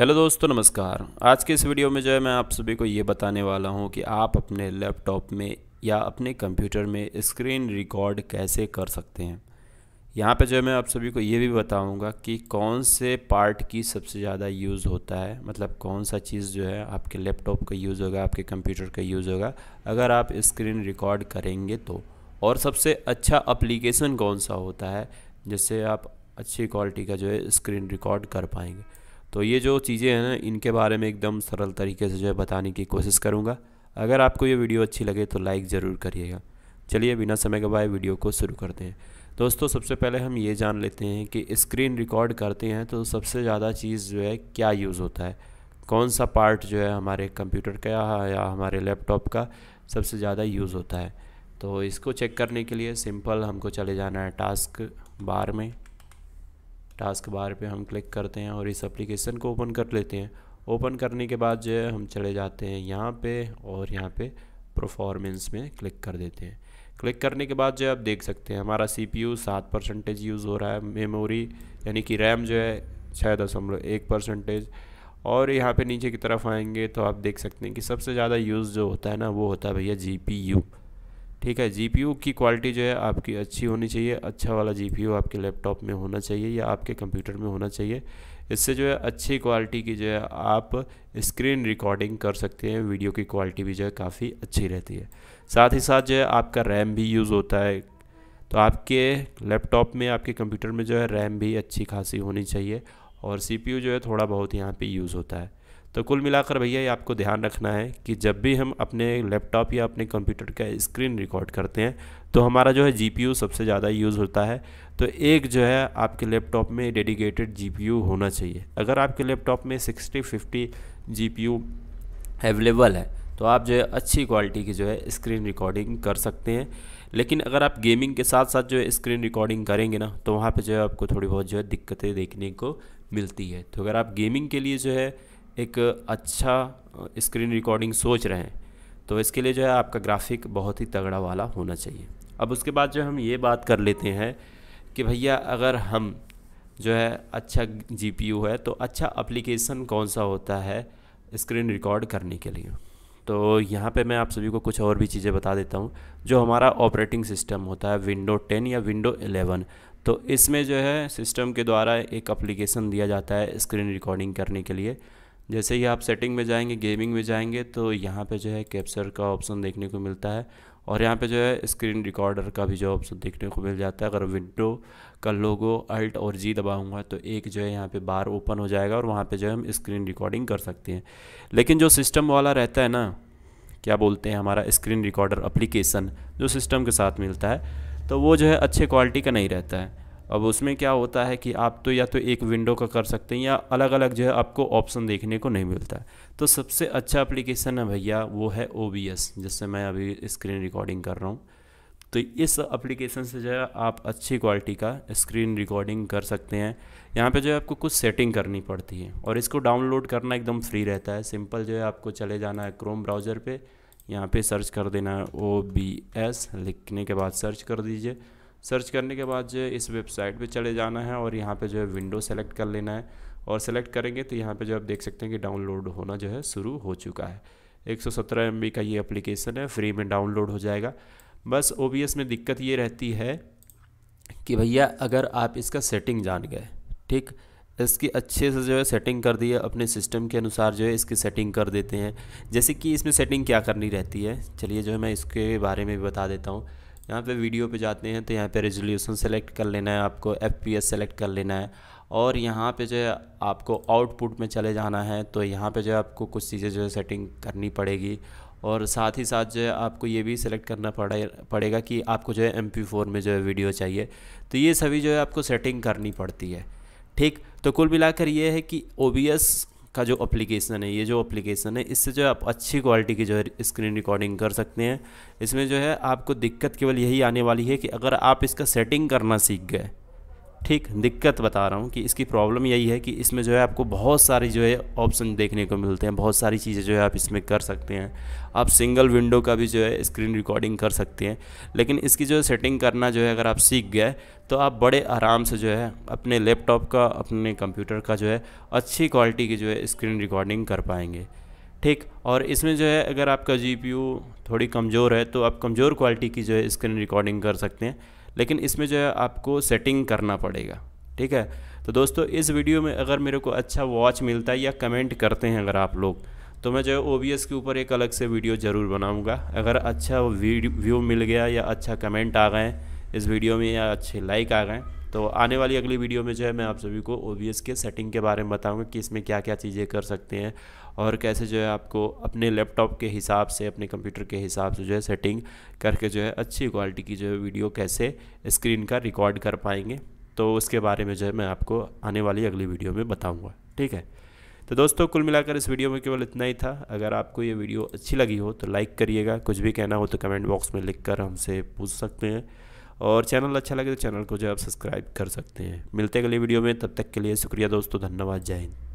hello दोस्तों नमस्कार आज के इस वीडियो में जो है मैं आप सभी को ये बताने वाला हूँ कि आप अपने लैपटॉप में या अपने कंप्यूटर में स्क्रीन रिकॉर्ड कैसे कर सकते हैं यहाँ पे जो है मैं आप सभी को ये भी बताऊँगा कि कौन से पार्ट की सबसे ज़्यादा यूज़ होता है मतलब कौन सा चीज़ जो है आपके लैपटॉप का यूज़ होगा आपके कंप्यूटर का यूज़ होगा अगर आप स्क्रीन रिकॉर्ड करेंगे तो और सबसे अच्छा अप्लीकेशन कौन सा होता है जिससे आप अच्छी क्वालिटी का जो है स्क्रीन रिकॉर्ड कर पाएंगे तो ये जो चीज़ें हैं ना इनके बारे में एकदम सरल तरीके से जो है बताने की कोशिश करूँगा अगर आपको ये वीडियो अच्छी लगे तो लाइक ज़रूर करिएगा चलिए बिना समय गवाए वीडियो को शुरू करते हैं दोस्तों सबसे पहले हम ये जान लेते हैं कि स्क्रीन रिकॉर्ड करते हैं तो सबसे ज़्यादा चीज़ जो है क्या यूज़ होता है कौन सा पार्ट जो है हमारे कंप्यूटर का या हमारे लैपटॉप का सबसे ज़्यादा यूज़ होता है तो इसको चेक करने के लिए सिंपल हमको चले जाना है टास्क बार में टास्क बार पे हम क्लिक करते हैं और इस एप्लीकेशन को ओपन कर लेते हैं ओपन करने के बाद जो है हम चले जाते हैं यहाँ पे और यहाँ पे परफॉर्मेंस में क्लिक कर देते हैं क्लिक करने के बाद जो है आप देख सकते हैं हमारा सी पी यू सात परसेंटेज यूज़ हो रहा है मेमोरी यानी कि रैम जो है छः दशमलव एक परसेंटेज और यहाँ पे नीचे की तरफ आएंगे तो आप देख सकते हैं कि सबसे ज़्यादा यूज़ जो होता है ना वो होता है भैया जी पी यू ठीक है जीपीयू की क्वालिटी जो है आपकी अच्छी होनी चाहिए अच्छा वाला जीपीयू आपके लैपटॉप में होना चाहिए या आपके कंप्यूटर में होना चाहिए इससे जो है अच्छी क्वालिटी की जो है आप स्क्रीन रिकॉर्डिंग कर सकते हैं वीडियो की क्वालिटी भी जो है काफ़ी अच्छी रहती है साथ ही साथ जो है आपका रैम भी यूज़ होता है तो आपके लैपटॉप में आपके कंप्यूटर में जो है रैम भी अच्छी खासी होनी चाहिए और सीपीयू जो है थोड़ा बहुत यहाँ पे यूज़ होता है तो कुल मिलाकर भैया ये आपको ध्यान रखना है कि जब भी हम अपने लैपटॉप या अपने कंप्यूटर का स्क्रीन रिकॉर्ड करते हैं तो हमारा जो है जीपीयू सबसे ज़्यादा यूज़ होता है तो एक जो है आपके लैपटॉप में डेडिकेटेड जीपीयू होना चाहिए अगर आपके लैपटॉप में सिक्सटी फिफ्टी जीपीयू अवेलेबल है तो आप जो है अच्छी क्वालिटी की जो है स्क्रीन रिकॉर्डिंग कर सकते हैं लेकिन अगर आप गेमिंग के साथ साथ जो है स्क्रीन रिकॉर्डिंग करेंगे ना तो वहाँ पर जो है आपको थोड़ी बहुत जो है दिक्कतें देखने को मिलती है तो अगर आप गेमिंग के लिए जो है एक अच्छा स्क्रीन रिकॉर्डिंग सोच रहे हैं तो इसके लिए जो है आपका ग्राफिक बहुत ही तगड़ा वाला होना चाहिए अब उसके बाद जो हम ये बात कर लेते हैं कि भैया अगर हम जो है अच्छा जी है तो अच्छा अप्लीकेशन कौन सा होता है स्क्रीन रिकॉर्ड करने के लिए तो यहाँ पे मैं आप सभी को कुछ और भी चीज़ें बता देता हूँ जो हमारा ऑपरेटिंग सिस्टम होता है विंडो 10 या विंडो 11 तो इसमें जो है सिस्टम के द्वारा एक अप्लीकेशन दिया जाता है स्क्रीन रिकॉर्डिंग करने के लिए जैसे ही आप सेटिंग में जाएंगे गेमिंग में जाएंगे तो यहाँ पे जो है कैप्चर का ऑप्शन देखने को मिलता है और यहाँ पे जो है स्क्रीन रिकॉर्डर का भी जो ऑप्शन देखने को मिल जाता है अगर विंडो का लोगो अल्ट और जी दबाऊंगा तो एक जो है यहाँ पे बार ओपन हो जाएगा और वहाँ पे जो है हम स्क्रीन रिकॉर्डिंग कर सकते हैं लेकिन जो सिस्टम वाला रहता है ना क्या बोलते हैं हमारा स्क्रीन रिकॉर्डर अप्लीकेशन जो सिस्टम के साथ मिलता है तो वो जो है अच्छे क्वालिटी का नहीं रहता है अब उसमें क्या होता है कि आप तो या तो एक विंडो का कर सकते हैं या अलग अलग जो है आपको ऑप्शन देखने को नहीं मिलता है तो सबसे अच्छा एप्लीकेशन है भैया वो है ओ जिससे मैं अभी स्क्रीन रिकॉर्डिंग कर रहा हूँ तो इस एप्लीकेशन से जो है आप अच्छी क्वालिटी का स्क्रीन रिकॉर्डिंग कर सकते हैं यहाँ पे जो है आपको कुछ सेटिंग करनी पड़ती है और इसको डाउनलोड करना एकदम फ्री रहता है सिंपल जो है आपको चले जाना है क्रोम ब्राउज़र पे यहाँ पे सर्च कर देना है ओ बी एस लिखने के बाद सर्च कर दीजिए सर्च करने के बाद जो है इस वेबसाइट पे चले जाना है और यहाँ पे जो है विंडो सेलेक्ट कर लेना है और सेलेक्ट करेंगे तो यहाँ पे जो आप देख सकते हैं कि डाउनलोड होना जो है शुरू हो चुका है 117 सौ का ये एप्लीकेशन है फ्री में डाउनलोड हो जाएगा बस ओ में दिक्कत ये रहती है कि भैया अगर आप इसका सेटिंग जान गए ठीक इसकी अच्छे से जो है सेटिंग कर दी अपने सिस्टम के अनुसार जो है इसकी सेटिंग कर देते हैं जैसे कि इसमें सेटिंग क्या करनी रहती है चलिए जो है मैं इसके बारे में भी बता देता हूँ यहाँ पे वीडियो पे जाते हैं तो यहाँ पे रेजोल्यूशन सेलेक्ट कर लेना है आपको एफ पी एस सेलेक्ट कर लेना है और यहाँ पे जो है आपको आउटपुट में चले जाना है तो यहाँ पे जो है आपको कुछ चीज़ें जो है सेटिंग करनी पड़ेगी और साथ ही साथ जो है आपको ये भी सिलेक्ट करना पड़े पड़ेगा कि आपको जो है एम पी फोर में जो है वीडियो चाहिए तो ये सभी जो है आपको सेटिंग करनी पड़ती है ठीक तो कुल मिलाकर ये है कि ओ बी एस का जो एप्लीकेशन है ये जो एप्लीकेशन है इससे जो है आप अच्छी क्वालिटी की जो है स्क्रीन रिकॉर्डिंग कर सकते हैं इसमें जो है आपको दिक्कत केवल यही आने वाली है कि अगर आप इसका सेटिंग करना सीख गए ठीक दिक्कत बता रहा हूँ कि इसकी प्रॉब्लम यही है कि इसमें जो है आपको बहुत सारी जो है ऑप्शन देखने को मिलते हैं बहुत सारी चीज़ें जो है आप इसमें कर सकते हैं आप सिंगल विंडो का भी जो है स्क्रीन रिकॉर्डिंग कर सकते हैं लेकिन इसकी जो है सेटिंग करना जो है अगर आप सीख गए तो आप बड़े आराम से जो है अपने लैपटॉप का अपने कंप्यूटर का जो है अच्छी क्वालिटी की जो है स्क्रीन रिकॉर्डिंग कर पाएंगे ठीक और इसमें जो है अगर आपका जी थोड़ी कमज़ोर है तो आप कमज़ोर क्वालिटी की जो है स्क्रीन रिकॉर्डिंग कर सकते हैं लेकिन इसमें जो है आपको सेटिंग करना पड़ेगा ठीक है तो दोस्तों इस वीडियो में अगर मेरे को अच्छा वॉच मिलता है या कमेंट करते हैं अगर आप लोग तो मैं जो है ओ के ऊपर एक अलग से वीडियो ज़रूर बनाऊँगा अगर अच्छा व्यू मिल गया या अच्छा कमेंट आ गए इस वीडियो में या अच्छे लाइक आ गए तो आने वाली अगली वीडियो में जो है मैं आप सभी को ओ के सेटिंग के बारे में बताऊँगा कि इसमें क्या क्या चीज़ें कर सकते हैं और कैसे जो है आपको अपने लैपटॉप के हिसाब से अपने कंप्यूटर के हिसाब से जो है सेटिंग करके जो है अच्छी क्वालिटी की जो है वीडियो कैसे स्क्रीन का रिकॉर्ड कर पाएंगे तो उसके बारे में जो है मैं आपको आने वाली अगली वीडियो में बताऊँगा ठीक है तो दोस्तों कुल मिलाकर इस वीडियो में केवल इतना ही था अगर आपको ये वीडियो अच्छी लगी हो तो लाइक करिएगा कुछ भी कहना हो तो कमेंट बॉक्स में लिख कर हमसे पूछ सकते हैं और चैनल अच्छा लगे तो चैनल को जो आप सब्सक्राइब कर सकते हैं मिलते अगले वीडियो में तब तक के लिए शुक्रिया दोस्तों धन्यवाद जय हिंद